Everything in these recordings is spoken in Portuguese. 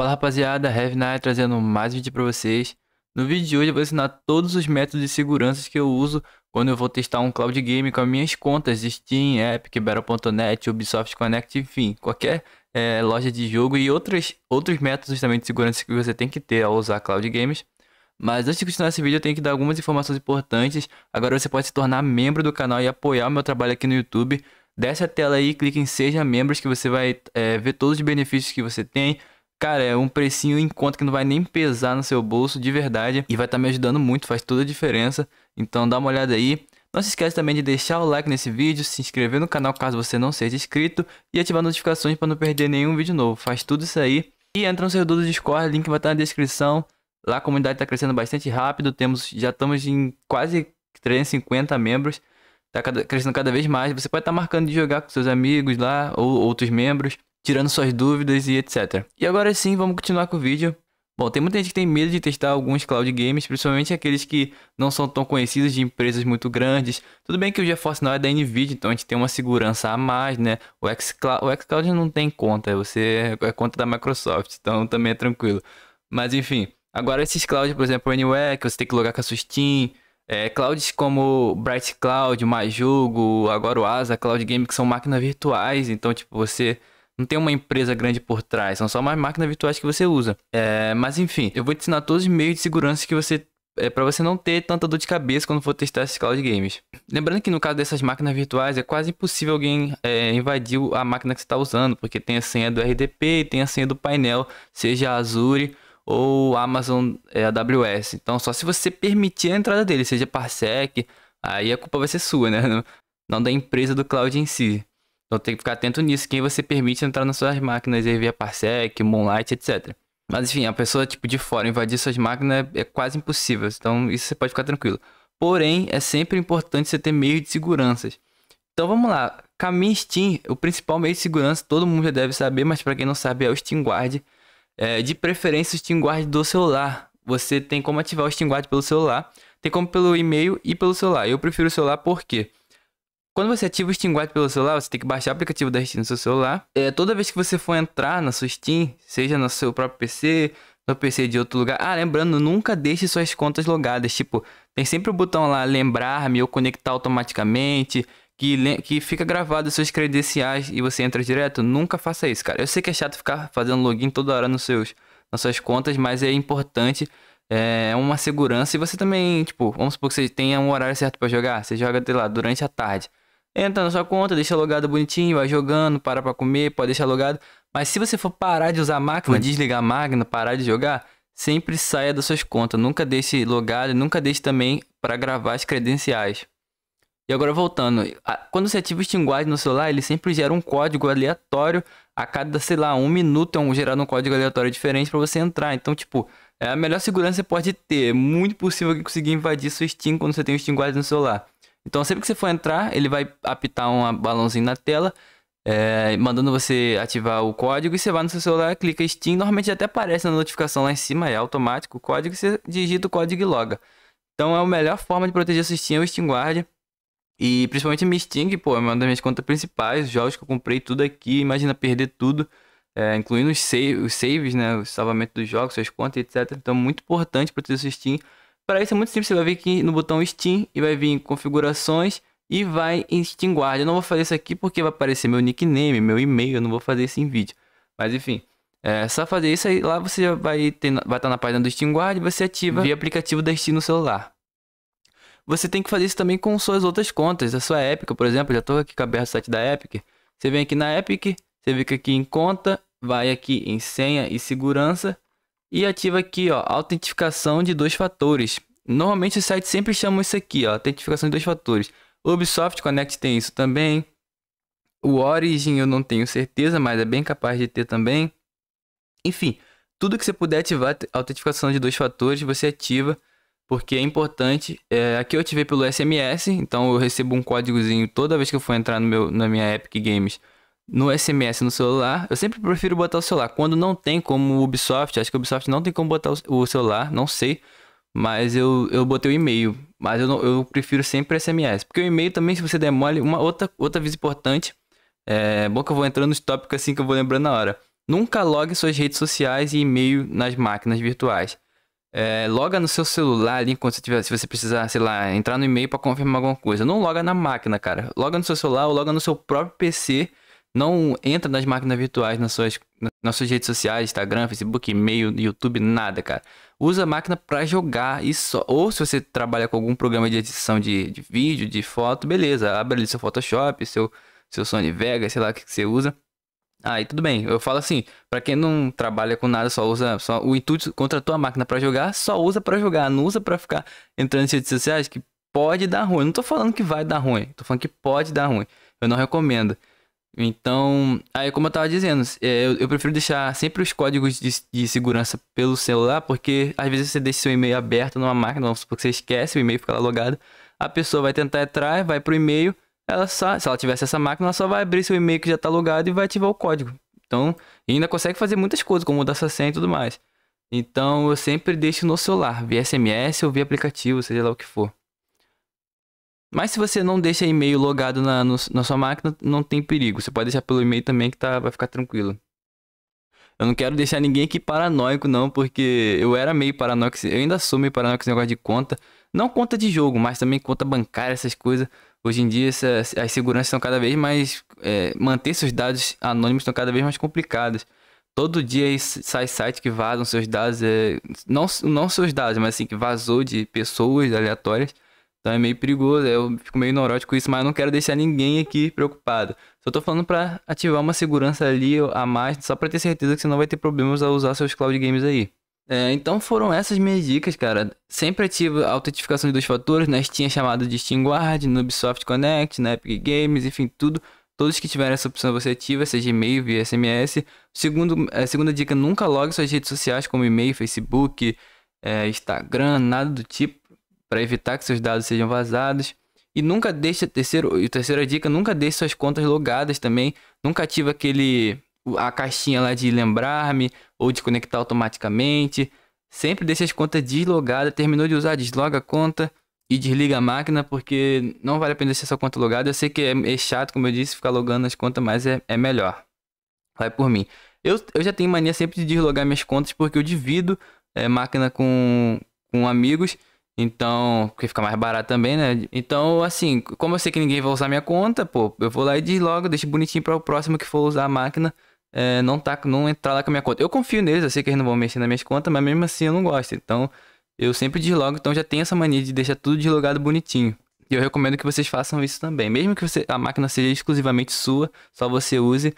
Fala rapaziada, Heavy trazendo mais vídeo para vocês. No vídeo de hoje eu vou ensinar todos os métodos de segurança que eu uso quando eu vou testar um cloud game com as minhas contas Steam, Epic, Battle.net, Ubisoft Connect, enfim, qualquer é, loja de jogo e outros, outros métodos também de segurança que você tem que ter ao usar cloud games. Mas antes de continuar esse vídeo eu tenho que dar algumas informações importantes. Agora você pode se tornar membro do canal e apoiar o meu trabalho aqui no YouTube. Desce a tela aí, clique em Seja Membros que você vai é, ver todos os benefícios que você tem Cara, é um precinho em conta que não vai nem pesar no seu bolso de verdade e vai estar tá me ajudando muito, faz toda a diferença. Então dá uma olhada aí. Não se esquece também de deixar o like nesse vídeo, se inscrever no canal caso você não seja inscrito e ativar notificações para não perder nenhum vídeo novo. Faz tudo isso aí e entra no servidor do Discord, link vai estar tá na descrição. Lá a comunidade está crescendo bastante rápido, temos já estamos em quase 350 membros. Está crescendo cada vez mais. Você pode estar tá marcando de jogar com seus amigos lá ou outros membros tirando suas dúvidas e etc. E agora sim, vamos continuar com o vídeo. Bom, tem muita gente que tem medo de testar alguns cloud games, principalmente aqueles que não são tão conhecidos de empresas muito grandes. Tudo bem que o GeForce Now é da Nvidia, então a gente tem uma segurança a mais, né? O xCloud, o xCloud não tem conta, você é, é conta da Microsoft, então também é tranquilo. Mas enfim, agora esses clouds, por exemplo, o Anywhere, que você tem que logar com a sua Steam, é, clouds como Bright Cloud, Majugo, agora o Asa, Cloud Game, que são máquinas virtuais, então tipo, você não tem uma empresa grande por trás, são só mais máquinas virtuais que você usa. É, mas enfim, eu vou te ensinar todos os meios de segurança que você é para você não ter tanta dor de cabeça quando for testar esses cloud games. Lembrando que no caso dessas máquinas virtuais é quase impossível alguém é, invadir a máquina que você está usando, porque tem a senha do RDP e tem a senha do painel, seja Azure ou Amazon é, AWS. Então só se você permitir a entrada dele, seja Parsec, aí a culpa vai ser sua, né? Não da empresa do cloud em si. Então tem que ficar atento nisso, quem você permite entrar nas suas máquinas aí via Parsec, Moonlight, etc. Mas enfim, a pessoa tipo de fora invadir suas máquinas é quase impossível, então isso você pode ficar tranquilo. Porém, é sempre importante você ter meios de seguranças. Então vamos lá, caminho Steam, o principal meio de segurança, todo mundo já deve saber, mas para quem não sabe é o Steam Guard. É, de preferência o Steam Guard do celular. Você tem como ativar o Steam Guard pelo celular, tem como pelo e-mail e pelo celular. Eu prefiro o celular porque quê? Quando você ativa o Steam Guard pelo celular, você tem que baixar o aplicativo da Steam no seu celular. É, toda vez que você for entrar na sua Steam, seja no seu próprio PC, no PC de outro lugar. Ah, lembrando, nunca deixe suas contas logadas. Tipo, tem sempre o botão lá lembrar-me ou conectar automaticamente, que, que fica gravado seus credenciais e você entra direto. Nunca faça isso, cara. Eu sei que é chato ficar fazendo login toda hora nos seus, nas suas contas, mas é importante. É uma segurança e você também, tipo, vamos supor que você tenha um horário certo para jogar. Você joga, sei lá, durante a tarde entra na sua conta, deixa logado bonitinho, vai jogando, para pra comer, pode deixar logado. Mas se você for parar de usar a máquina, hum. desligar a máquina, parar de jogar, sempre saia das suas contas. Nunca deixe logado, nunca deixe também para gravar as credenciais. E agora voltando, quando você ativa o Guard no celular, ele sempre gera um código aleatório. A cada, sei lá, um minuto é um, gerado um código aleatório diferente para você entrar. Então, tipo, é a melhor segurança que você pode ter. É muito possível que conseguir invadir sua Steam quando você tem o Guard no celular. Então, sempre que você for entrar, ele vai apitar um balãozinho na tela, é, mandando você ativar o código. E você vai no seu celular, clica Steam. Normalmente até aparece na notificação lá em cima, é automático o código. Você digita o código e loga. Então, é a melhor forma de proteger seu Steam é o Steam Guard. E principalmente me Sting, pô, é uma das minhas contas principais. Os jogos que eu comprei tudo aqui, imagina perder tudo, é, incluindo os, save, os saves, né? O salvamento dos jogos, suas contas, etc. Então, muito importante proteger o Steam. Para isso é muito simples, você vai vir aqui no botão Steam e vai vir em configurações e vai em Steam Guard. Eu não vou fazer isso aqui porque vai aparecer meu nickname, meu e-mail, eu não vou fazer isso em vídeo. Mas enfim, é só fazer isso aí, lá você vai, ter, vai estar tá na página do Steam Guard e você ativa via aplicativo da Steam no celular. Você tem que fazer isso também com suas outras contas, a sua Epic, por exemplo, já estou aqui com aberto o site da Epic. Você vem aqui na Epic, você fica aqui em conta, vai aqui em senha e segurança e ativa aqui ó, autentificação de dois fatores Normalmente os sites sempre chamam isso aqui, ó, autentificação de dois fatores. O Ubisoft Connect tem isso também. O Origin eu não tenho certeza, mas é bem capaz de ter também. Enfim, tudo que você puder ativar autentificação de dois fatores, você ativa, porque é importante. É, aqui eu ativei pelo SMS, então eu recebo um códigozinho toda vez que eu for entrar no meu, na minha Epic Games no SMS no celular. Eu sempre prefiro botar o celular. Quando não tem como o Ubisoft, acho que o Ubisoft não tem como botar o celular, não sei. Mas eu, eu botei o e-mail. Mas eu, não, eu prefiro sempre SMS. Porque o e-mail também, se você demole, uma outra, outra vez importante. É bom que eu vou entrando nos tópicos assim que eu vou lembrando na hora. Nunca logue suas redes sociais e e-mail nas máquinas virtuais. É, loga no seu celular ali enquanto você tiver, se você precisar, sei lá, entrar no e-mail para confirmar alguma coisa. Não loga na máquina, cara. Loga no seu celular ou loga no seu próprio PC. Não entra nas máquinas virtuais, nas suas nossas redes sociais, Instagram, Facebook, e-mail, YouTube, nada, cara. Usa a máquina para jogar e só. Ou se você trabalha com algum programa de edição de, de vídeo, de foto, beleza. Abre ali seu Photoshop, seu, seu Sony Vegas, sei lá o que, que você usa. Aí tudo bem. Eu falo assim, para quem não trabalha com nada, só usa só o intuito contra a tua máquina para jogar, só usa para jogar, não usa para ficar entrando em redes sociais que pode dar ruim. Não tô falando que vai dar ruim, tô falando que pode dar ruim. Eu não recomendo. Então, aí como eu tava dizendo, é, eu, eu prefiro deixar sempre os códigos de, de, segurança pelo celular, porque às vezes você deixa seu e-mail aberto numa máquina, vamos supor que você esquece, o e-mail fica lá logado, a pessoa vai tentar entrar, vai pro e-mail, ela só, se ela tivesse essa máquina, ela só vai abrir seu e-mail que já tá logado e vai ativar o código. Então, ainda consegue fazer muitas coisas, como mudar sua senha e tudo mais. Então, eu sempre deixo no celular, via SMS ou via aplicativo, seja lá o que for. Mas se você não deixa e-mail logado na, no, na sua máquina, não tem perigo. Você pode deixar pelo e-mail também que tá, vai ficar tranquilo. Eu não quero deixar ninguém aqui paranoico, não, porque eu era meio paranoico, eu ainda sou meio paranoico com esse negócio de conta. Não conta de jogo, mas também conta bancária, essas coisas. Hoje em dia, essa, as seguranças estão cada vez mais. É, manter seus dados anônimos estão cada vez mais complicadas. Todo dia sai site que vazam seus dados, é, não, não seus dados, mas assim, que vazou de pessoas aleatórias. Então é meio perigoso, eu fico meio neurótico com isso, mas eu não quero deixar ninguém aqui preocupado. Só tô falando para ativar uma segurança ali a mais, só para ter certeza que você não vai ter problemas ao usar seus cloud games aí. É, então foram essas minhas dicas, cara. Sempre ativa a autentificação de dois fatores, na né? Steam é chamado de Steam Guard, no Ubisoft Connect, na Epic Games, enfim, tudo. Todos que tiverem essa opção você ativa, seja e-mail, via SMS. Segundo, a é, segunda dica, nunca logue suas redes sociais como e-mail, Facebook, é, Instagram, nada do tipo para evitar que seus dados sejam vazados. E nunca deixe, terceiro, e terceira dica, nunca deixe suas contas logadas também. Nunca ativa aquele, a caixinha lá de lembrar-me ou de conectar automaticamente. Sempre deixe as contas deslogadas. Terminou de usar, desloga a conta e desliga a máquina, porque não vale a pena deixar sua conta logada. Eu sei que é, é chato, como eu disse, ficar logando as contas, mas é, é melhor. Vai por mim. Eu, eu já tenho mania sempre de deslogar minhas contas, porque eu divido é, máquina com, com amigos. Então, porque fica mais barato também, né? Então, assim, como eu sei que ninguém vai usar minha conta, pô, eu vou lá e diz logo, deixo bonitinho para o próximo que for usar a máquina é, não, tá, não entrar lá com a minha conta. Eu confio neles, eu sei que eles não vão mexer nas minhas contas, mas mesmo assim eu não gosto. Então, eu sempre diz logo, então já tenho essa mania de deixar tudo deslogado bonitinho. E eu recomendo que vocês façam isso também. Mesmo que você, a máquina seja exclusivamente sua, só você use,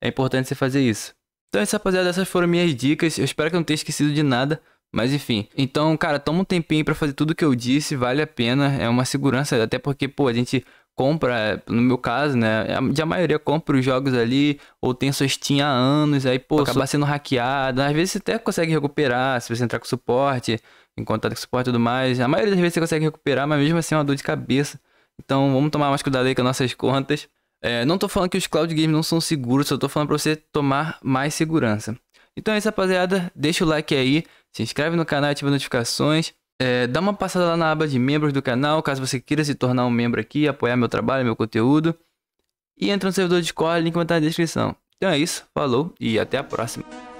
é importante você fazer isso. Então, essa rapaziada, essas foram minhas dicas. Eu espero que eu não tenha esquecido de nada. Mas enfim. Então, cara, toma um tempinho para fazer tudo que eu disse, vale a pena. É uma segurança, até porque, pô, a gente compra, no meu caso, né? De a maioria compra os jogos ali, ou tem sua Steam há anos, aí, pô, acabar sendo hackeado. Às vezes você até consegue recuperar, se você entrar com suporte, em contato com suporte e tudo mais. A maioria das vezes você consegue recuperar, mas mesmo assim é uma dor de cabeça. Então vamos tomar mais cuidado aí com nossas contas. É, não tô falando que os cloud games não são seguros, só tô falando pra você tomar mais segurança. Então é isso, rapaziada. Deixa o like aí, se inscreve no canal, ativa notificações. É, dá uma passada lá na aba de membros do canal, caso você queira se tornar um membro aqui, apoiar meu trabalho, meu conteúdo. E entra no servidor de Discord, link vai estar na descrição. Então é isso, falou e até a próxima.